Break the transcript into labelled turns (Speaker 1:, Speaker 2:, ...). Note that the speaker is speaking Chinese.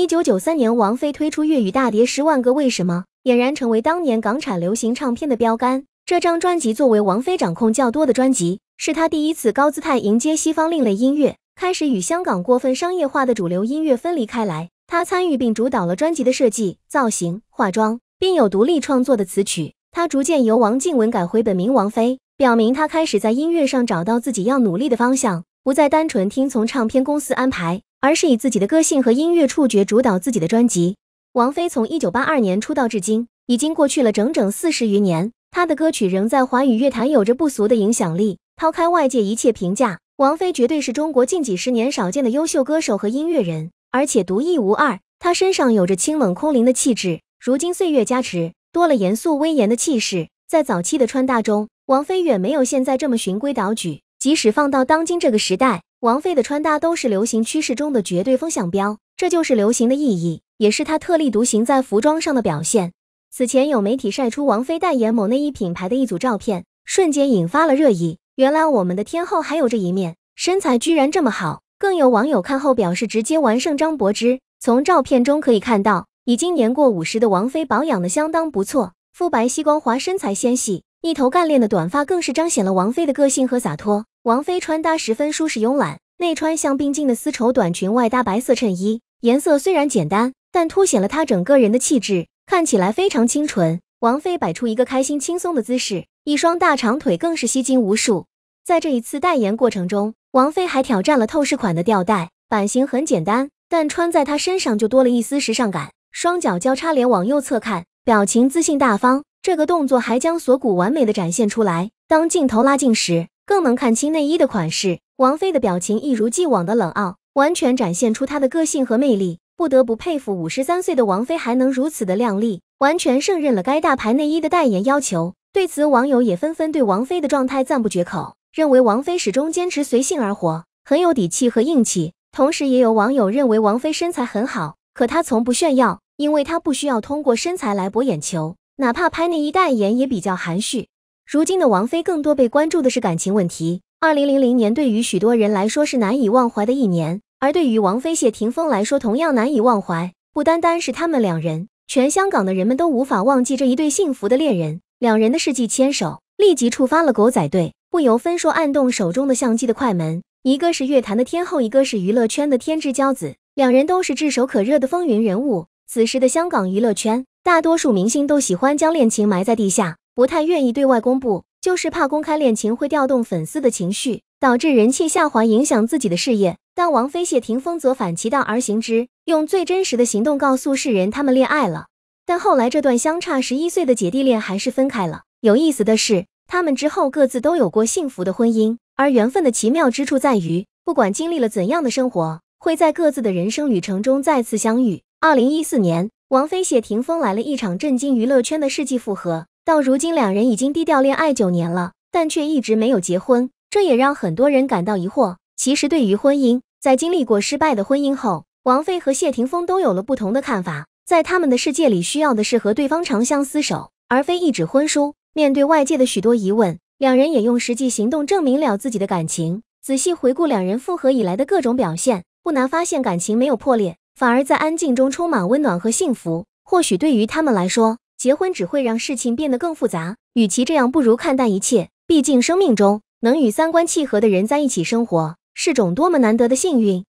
Speaker 1: 一九九三年，王菲推出粤语大碟《十万个为什么》，俨然成为当年港产流行唱片的标杆。这张专辑作为王菲掌控较多的专辑，是她第一次高姿态迎接西方另类音乐，开始与香港过分商业化的主流音乐分离开来。她参与并主导了专辑的设计、造型、化妆，并有独立创作的词曲。她逐渐由王靖雯改回本名王菲，表明她开始在音乐上找到自己要努力的方向，不再单纯听从唱片公司安排。而是以自己的个性和音乐触觉主导自己的专辑。王菲从一九八二年出道至今，已经过去了整整四十余年，她的歌曲仍在华语乐坛有着不俗的影响力。抛开外界一切评价，王菲绝对是中国近几十年少见的优秀歌手和音乐人，而且独一无二。她身上有着清冷空灵的气质，如今岁月加持，多了严肃威严的气势。在早期的穿搭中，王菲远没有现在这么循规蹈矩，即使放到当今这个时代。王菲的穿搭都是流行趋势中的绝对风向标，这就是流行的意义，也是她特立独行在服装上的表现。此前有媒体晒出王菲代言某内衣品牌的一组照片，瞬间引发了热议。原来我们的天后还有这一面，身材居然这么好。更有网友看后表示，直接完胜张柏芝。从照片中可以看到，已经年过五十的王菲保养的相当不错，肤白皙光滑，身材纤细，一头干练的短发更是彰显了王菲的个性和洒脱。王菲穿搭十分舒适慵懒，内穿像并进的丝绸短裙，外搭白色衬衣，颜色虽然简单，但凸显了她整个人的气质，看起来非常清纯。王菲摆出一个开心轻松的姿势，一双大长腿更是吸睛无数。在这一次代言过程中，王菲还挑战了透视款的吊带，版型很简单，但穿在她身上就多了一丝时尚感。双脚交叉，脸往右侧看，表情自信大方。这个动作还将锁骨完美的展现出来。当镜头拉近时。更能看清内衣的款式，王菲的表情一如既往的冷傲，完全展现出她的个性和魅力，不得不佩服五十三岁的王菲还能如此的靓丽，完全胜任了该大牌内衣的代言要求。对此，网友也纷纷对王菲的状态赞不绝口，认为王菲始终坚持随性而活，很有底气和硬气。同时，也有网友认为王菲身材很好，可她从不炫耀，因为她不需要通过身材来博眼球，哪怕拍内衣代言也比较含蓄。如今的王菲更多被关注的是感情问题。二零零零年对于许多人来说是难以忘怀的一年，而对于王菲、谢霆锋来说同样难以忘怀。不单单是他们两人，全香港的人们都无法忘记这一对幸福的恋人。两人的世纪牵手，立即触发了狗仔队不由分说按动手中的相机的快门。一个是乐坛的天后，一个是娱乐圈的天之骄子，两人都是炙手可热的风云人物。此时的香港娱乐圈，大多数明星都喜欢将恋情埋在地下。不太愿意对外公布，就是怕公开恋情会调动粉丝的情绪，导致人气下滑，影响自己的事业。但王菲、谢霆锋则反其道而行之，用最真实的行动告诉世人他们恋爱了。但后来这段相差十一岁的姐弟恋还是分开了。有意思的是，他们之后各自都有过幸福的婚姻。而缘分的奇妙之处在于，不管经历了怎样的生活，会在各自的人生旅程中再次相遇。二零一四年，王菲、谢霆锋来了一场震惊娱乐圈的世纪复合。到如今，两人已经低调恋爱九年了，但却一直没有结婚，这也让很多人感到疑惑。其实，对于婚姻，在经历过失败的婚姻后，王菲和谢霆锋都有了不同的看法。在他们的世界里，需要的是和对方长相厮守，而非一纸婚书。面对外界的许多疑问，两人也用实际行动证明了自己的感情。仔细回顾两人复合以来的各种表现，不难发现感情没有破裂，反而在安静中充满温暖和幸福。或许对于他们来说，结婚只会让事情变得更复杂，与其这样，不如看淡一切。毕竟，生命中能与三观契合的人在一起生活，是种多么难得的幸运。